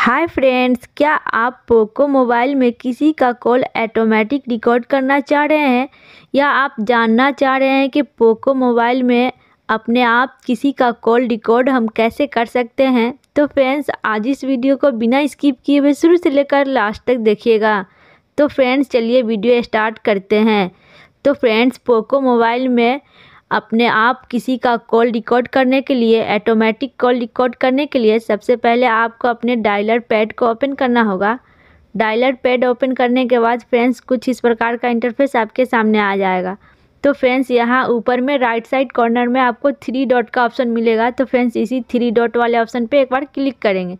hi friends क्या आप Poco mobile में किसी का कॉल ऑटोमेटिक रिकॉर्ड करना चाह रहे हैं या आप जानना चाह रहे हैं कि पोको मोबाइल में अपने आप किसी का कॉल रिकॉर्ड हम कैसे कर सकते हैं तो फ्रेंड्स आज इस वीडियो को बिना स्किप किए हुए शुरू से लेकर लास्ट तक देखिएगा तो फ्रेंड्स चलिए वीडियो स्टार्ट करते हैं तो फ्रेंड्स पोको मोबाइल में अपने आप किसी का कॉल रिकॉर्ड करने के लिए ऑटोमेटिक कॉल रिकॉर्ड करने के लिए सबसे पहले आपको अपने डायलर पैड को ओपन करना होगा डायलर पैड ओपन करने के बाद फ्रेंड्स कुछ इस प्रकार का इंटरफेस आपके सामने आ जाएगा तो फ्रेंड्स यहाँ ऊपर में राइट साइड कॉर्नर में आपको थ्री डॉट का ऑप्शन मिलेगा तो फ्रेंड्स इसी थ्री डॉट वाले ऑप्शन पर एक बार क्लिक करेंगे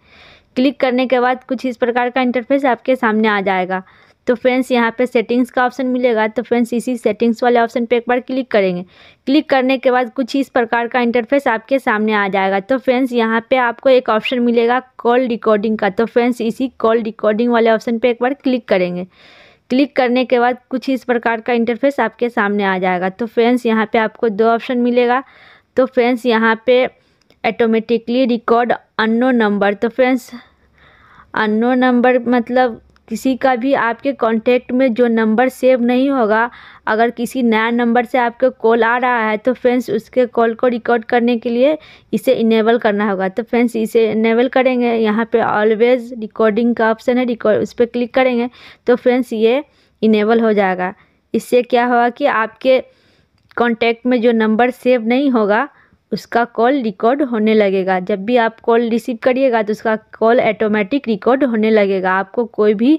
क्लिक करने के बाद कुछ इस प्रकार का इंटरफेस आपके सामने आ जाएगा तो फ्रेंड्स यहाँ पे सेटिंग्स का ऑप्शन मिलेगा तो फ्रेंड्स इसी सेटिंग्स वाले ऑप्शन पे एक बार क्लिक करेंगे क्लिक करने के बाद कुछ इस प्रकार का इंटरफेस आपके सामने आ जाएगा तो फ्रेंड्स यहाँ पे आपको एक ऑप्शन मिलेगा कॉल रिकॉर्डिंग का तो फ्रेंड्स इसी कॉल रिकॉर्डिंग वाले ऑप्शन पर एक बार क्लिक करेंगे क्लिक करने के बाद कुछ इस प्रकार का इंटरफेस आपके सामने आ जाएगा तो फ्रेंड्स यहाँ पर आपको दो ऑप्शन मिलेगा तो फ्रेंड्स यहाँ पर ऑटोमेटिकली रिकॉर्ड अनो नंबर तो फ्रेंड्स अनो नंबर मतलब किसी का भी आपके कॉन्टेक्ट में जो नंबर सेव नहीं होगा अगर किसी नया नंबर से आपके कॉल आ रहा है तो फ्रेंड्स उसके कॉल को रिकॉर्ड करने के लिए इसे इनेबल करना होगा तो फ्रेंड्स इसे इनेबल करेंगे यहाँ पे ऑलवेज़ रिकॉर्डिंग का ऑप्शन है रिकॉर्ड उस पर क्लिक करेंगे तो फ्रेंड्स ये इनेबल हो जाएगा इससे क्या होगा कि आपके कॉन्टैक्ट में जो नंबर सेव नहीं होगा उसका कॉल रिकॉर्ड होने लगेगा जब भी आप कॉल रिसीव करिएगा तो उसका कॉल ऑटोमेटिक रिकॉर्ड होने लगेगा आपको कोई भी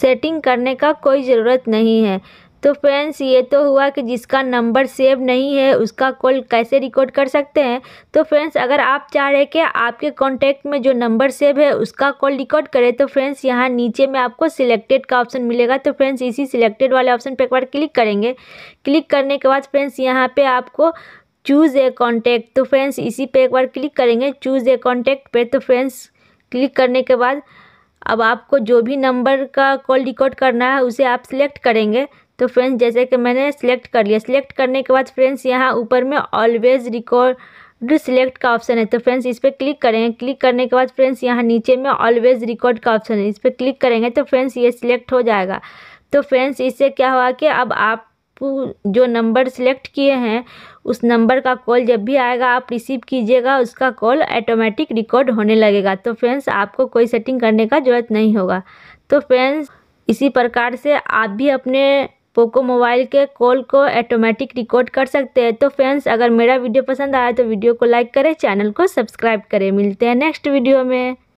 सेटिंग करने का कोई ज़रूरत नहीं है तो फ्रेंड्स ये तो हुआ कि जिसका नंबर सेव नहीं है उसका कॉल कैसे रिकॉर्ड कर सकते हैं तो फ्रेंड्स अगर आप चाह रहे कि आपके कॉन्टैक्ट में जो नंबर सेव है उसका कॉल रिकॉर्ड करें तो फ्रेंड्स यहाँ नीचे में आपको सिलेक्टेड का ऑप्शन मिलेगा तो फ्रेंड्स इसी सिलेक्टेड वाले ऑप्शन पर एक बार क्लिक करेंगे क्लिक करने के बाद फ्रेंड्स यहाँ पर आपको चूज़ ए कॉन्टैक्ट तो फ्रेंड्स इसी पे एक बार क्लिक करेंगे चूज़ ए कॉन्टैक्ट पे तो फ्रेंड्स क्लिक करने के बाद अब आपको जो भी नंबर का कॉल रिकॉर्ड करना है उसे आप सिलेक्ट करेंगे तो फ्रेंड्स जैसे कि मैंने सिलेक्ट कर लिया सिलेक्ट करने के बाद फ्रेंड्स यहाँ ऊपर में ऑलवेज रिकॉर्ड सिलेक्ट का ऑप्शन है तो फ्रेंड्स इस पर क्लिक करेंगे क्लिक करने के बाद फ्रेंड्स यहाँ नीचे में ऑलवेज रिकॉर्ड का ऑप्शन है इस पर क्लिक करेंगे तो फ्रेंड्स ये सिलेक्ट हो जाएगा तो फ्रेंड्स इससे क्या हुआ कि अब आप जो नंबर सिलेक्ट किए हैं उस नंबर का कॉल जब भी आएगा आप रिसीव कीजिएगा उसका कॉल ऑटोमेटिक रिकॉर्ड होने लगेगा तो फ्रेंड्स आपको कोई सेटिंग करने का ज़रूरत नहीं होगा तो फ्रेंड्स इसी प्रकार से आप भी अपने पोको मोबाइल के कॉल को ऑटोमेटिक रिकॉर्ड कर सकते हैं तो फ्रेंड्स अगर मेरा वीडियो पसंद आया तो वीडियो को लाइक करें चैनल को सब्सक्राइब करें मिलते हैं नेक्स्ट वीडियो में